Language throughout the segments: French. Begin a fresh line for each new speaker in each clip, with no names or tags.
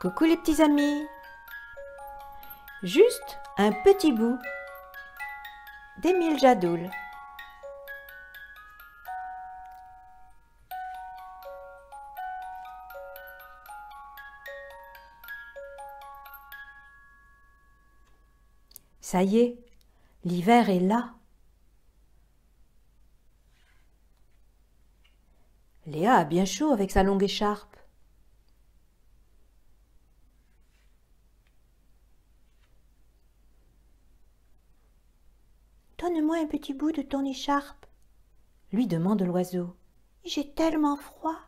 Coucou les petits amis Juste un petit bout d'Émile Jadoul. Ça y est, l'hiver est là. Léa a bien chaud avec sa longue écharpe. Donne-moi un petit bout de ton écharpe, lui demande l'oiseau. J'ai tellement froid.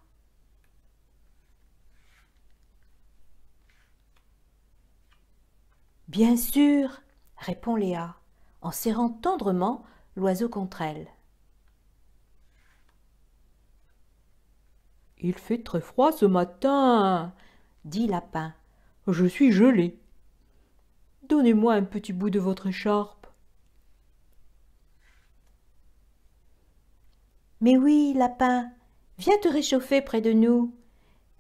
Bien sûr, répond Léa, en serrant tendrement l'oiseau contre elle. Il fait très froid ce matin, dit Lapin. Je suis gelé. Donnez-moi un petit bout de votre écharpe. Mais oui, lapin, viens te réchauffer près de nous,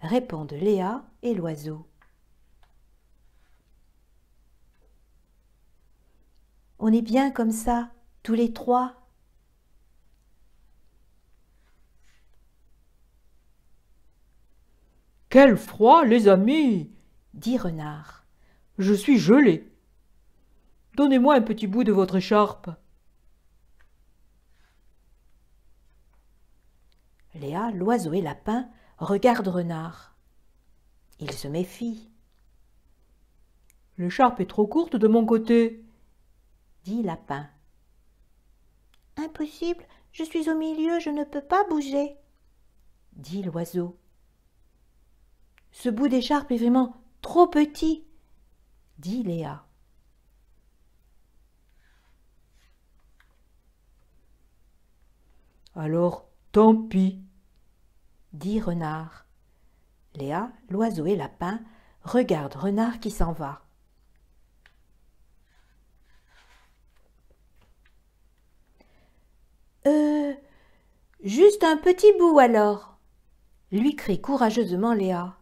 répondent Léa et l'oiseau. On est bien comme ça, tous les trois. Quel froid, les amis dit Renard. Je suis gelé. Donnez-moi un petit bout de votre écharpe. Léa, l'oiseau et lapin regardent Renard. Il se méfie. L'écharpe est trop courte de mon côté, dit Lapin. Impossible, je suis au milieu, je ne peux pas bouger, dit l'oiseau. Ce bout d'écharpe est vraiment trop petit, dit Léa. Alors, tant pis, dit Renard. Léa, l'oiseau et Lapin regardent Renard qui s'en va. Euh, juste un petit bout alors, lui crie courageusement Léa.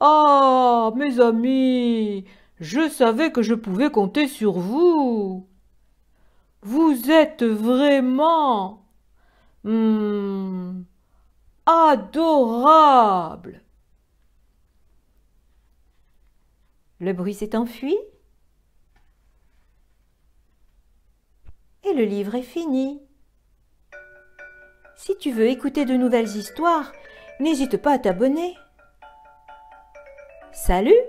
Ah, mes amis, je savais que je pouvais compter sur vous. Vous êtes vraiment. Hmm, adorable. Le bruit s'est enfui et le livre est fini. Si tu veux écouter de nouvelles histoires, n'hésite pas à t'abonner. Salut